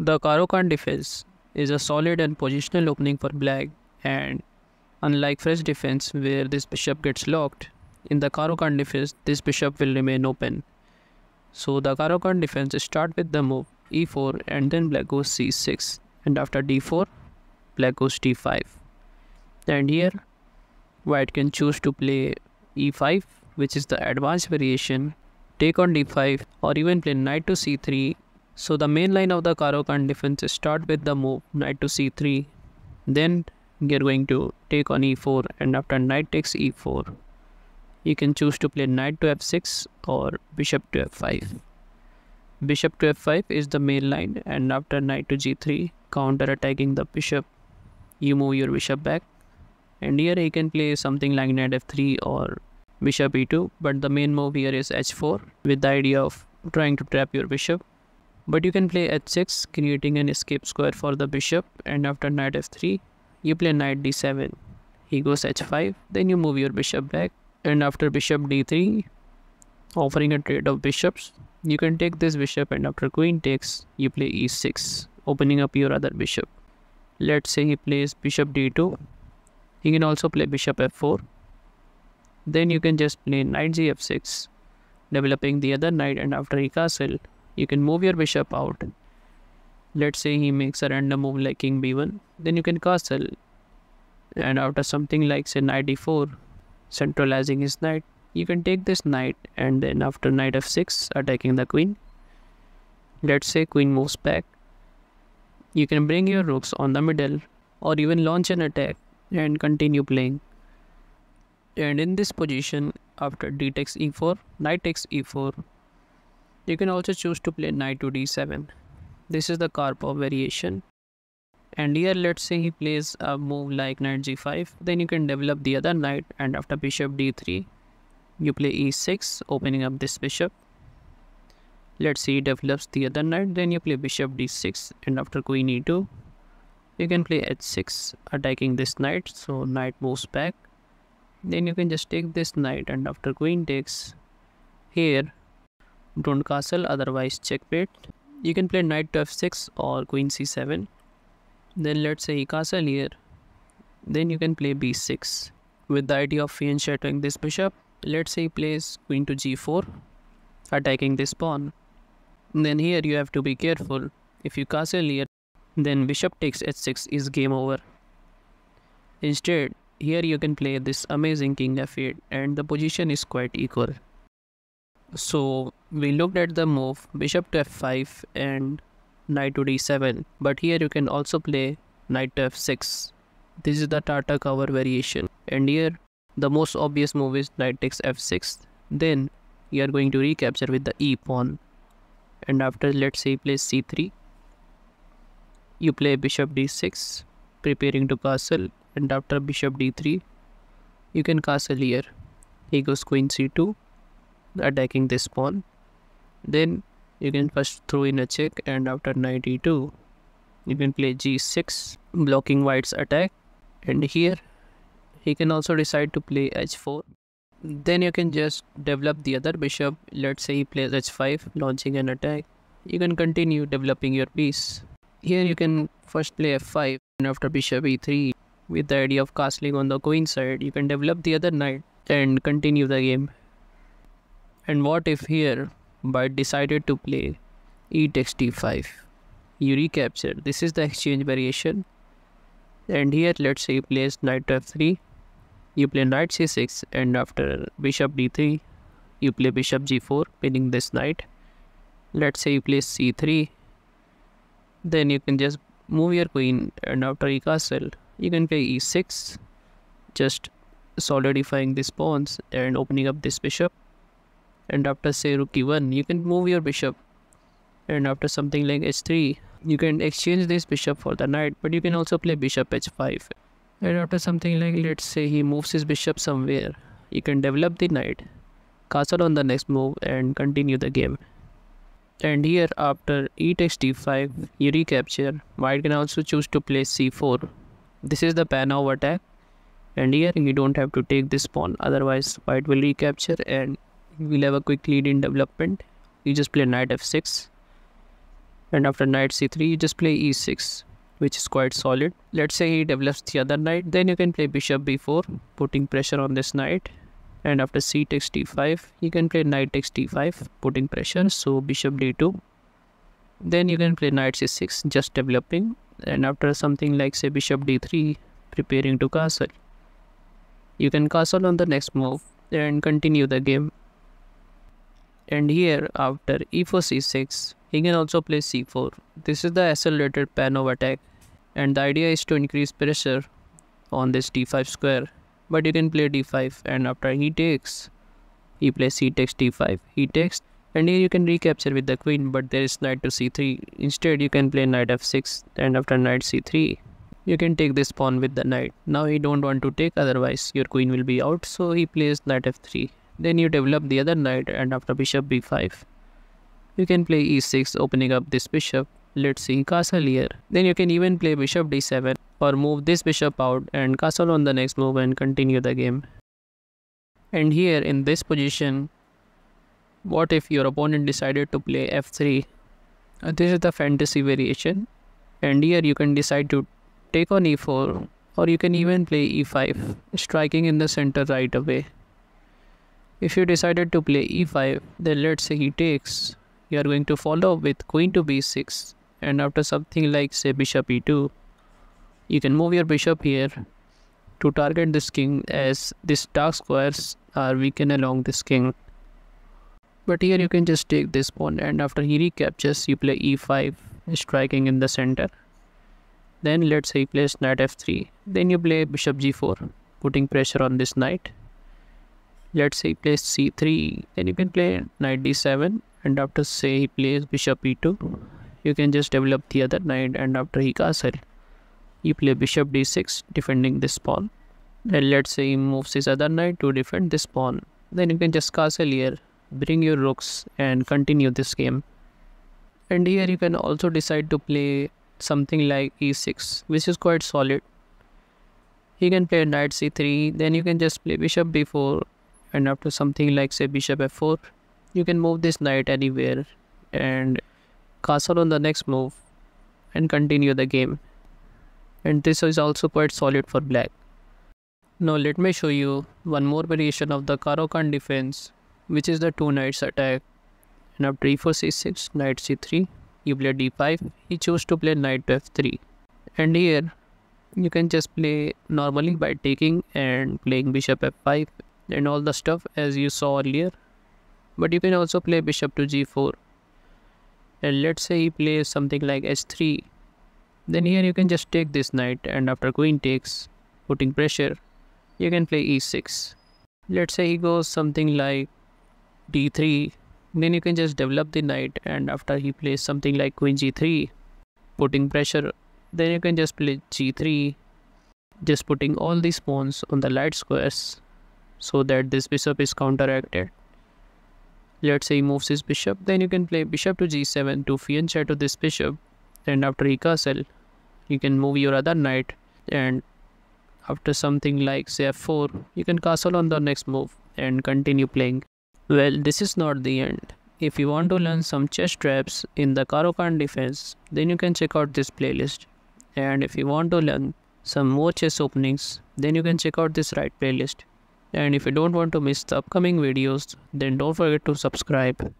The Karokan defense is a solid and positional opening for black and unlike fresh defense where this bishop gets locked, in the Karokan defense this bishop will remain open. So the Karokan defense start with the move e4 and then black goes c6 and after d4 black goes d5. And here white can choose to play e5 which is the advanced variation, take on d5 or even play knight to c3 so the main line of the Karokan defense is start with the move knight to c3. Then you're going to take on e4 and after knight takes e4. You can choose to play knight to f6 or bishop to f5. Bishop to f5 is the main line and after knight to g3 counter attacking the bishop. You move your bishop back and here he can play something like knight f3 or bishop e2 but the main move here is h4 with the idea of trying to trap your bishop but you can play h6, creating an escape square for the bishop, and after knight f3, you play knight d7. He goes h5, then you move your bishop back, and after bishop d3, offering a trade of bishops, you can take this bishop, and after queen takes, you play e6, opening up your other bishop. Let's say he plays bishop d2, he can also play bishop f4. Then you can just play knight g f6, developing the other knight, and after he castle, you can move your bishop out let's say he makes a random move like king b1 then you can castle and after something like say knight d4 centralizing his knight you can take this knight and then after knight f6 attacking the queen let's say queen moves back you can bring your rooks on the middle or even launch an attack and continue playing and in this position after d takes e4 knight takes e4 you can also choose to play knight to d7. This is the Karpov variation. And here let's say he plays a move like knight g5. Then you can develop the other knight and after bishop d3 you play e6 opening up this bishop. Let's see he develops the other knight then you play bishop d6 and after queen e2 you can play h6 attacking this knight so knight moves back. Then you can just take this knight and after queen takes here don't castle, otherwise checkmate. You can play knight to f6 or queen c7. Then let's say he castle here. Then you can play b6. With the idea of fianchetting this bishop, let's say he plays queen to g4, attacking this pawn. Then here you have to be careful. If you castle here, then bishop takes h6 is game over. Instead, here you can play this amazing king f8 and the position is quite equal. So we looked at the move bishop to f5 and knight to d7 but here you can also play knight to f6. This is the Tata cover variation and here the most obvious move is knight takes f6. Then you are going to recapture with the e pawn and after let's say play c3 you play bishop d6 preparing to castle and after bishop d3 you can castle here he goes queen c2 attacking this pawn then you can first throw in a check and after knight e2 you can play g6 blocking white's attack and here he can also decide to play h4 then you can just develop the other bishop let's say he plays h5 launching an attack you can continue developing your piece here you can first play f5 and after bishop e3 with the idea of castling on the queen side you can develop the other knight and continue the game and what if here, Byte decided to play e text d5? You recapture. This is the exchange variation. And here, let's say you plays knight f3. You play knight c6 and after bishop d3, you play bishop g4, pinning this knight. Let's say you play c3. Then you can just move your queen and after e-castle, you can play e6. Just solidifying these pawns and opening up this bishop and after say rook e1 you can move your bishop and after something like h3 you can exchange this bishop for the knight but you can also play bishop h5 and after something like let's say he moves his bishop somewhere you can develop the knight castle on the next move and continue the game and here after e takes d5 you recapture white can also choose to play c4 this is the panov attack and here you don't have to take this pawn otherwise white will recapture and we'll have a quick lead in development you just play knight f6 and after knight c3 you just play e6 which is quite solid let's say he develops the other knight then you can play bishop b4 putting pressure on this knight and after c takes d5 you can play knight takes d5 putting pressure so bishop d2 then you can play knight c6 just developing and after something like say bishop d3 preparing to castle you can castle on the next move and continue the game and here after e4 c6 he can also play c4. This is the accelerated pan of attack and the idea is to increase pressure on this d5 square but you can play d5 and after he takes he plays he takes d5 he takes and here you can recapture with the queen but there is knight to c3 instead you can play knight f6 and after knight c3 you can take this pawn with the knight now he don't want to take otherwise your queen will be out so he plays knight f3 then you develop the other knight and after bishop b5. You can play e6 opening up this bishop. Let's see castle here. Then you can even play bishop d7 or move this bishop out and castle on the next move and continue the game. And here in this position, what if your opponent decided to play f3? Uh, this is the fantasy variation and here you can decide to take on e4 or you can even play e5 striking in the center right away. If you decided to play e5, then let's say he takes, you are going to follow with queen to b6 and after something like say bishop e2, you can move your bishop here to target this king as these dark squares are weakened along this king. But here you can just take this pawn and after he recaptures, you play e5, striking in the center. Then let's say he plays knight f3, then you play bishop g4, putting pressure on this knight let's say he plays c3 then you can play knight d7 and after say he plays bishop e2 you can just develop the other knight and after he castle you play bishop d6 defending this pawn then let's say he moves his other knight to defend this pawn then you can just castle here bring your rooks and continue this game and here you can also decide to play something like e6 which is quite solid he can play knight c3 then you can just play bishop b4 and after something like say bishop f4 you can move this knight anywhere and castle on the next move and continue the game and this is also quite solid for black now let me show you one more variation of the Karokan defense which is the two knights attack and after e4 c6 knight c3 you play d5 he chose to play knight f3 and here you can just play normally by taking and playing bishop f5 and all the stuff as you saw earlier but you can also play bishop to g4 and let's say he plays something like h3 then here you can just take this knight and after queen takes putting pressure you can play e6 let's say he goes something like d3 then you can just develop the knight and after he plays something like queen g3 putting pressure then you can just play g3 just putting all these pawns on the light squares so that this bishop is counteracted. Let's say he moves his bishop, then you can play bishop to g7 to fianchetto this bishop. And after he castle, you can move your other knight and after something like say f4, you can castle on the next move and continue playing. Well, this is not the end. If you want to learn some chess traps in the Karokan defense, then you can check out this playlist. And if you want to learn some more chess openings, then you can check out this right playlist and if you don't want to miss the upcoming videos then don't forget to subscribe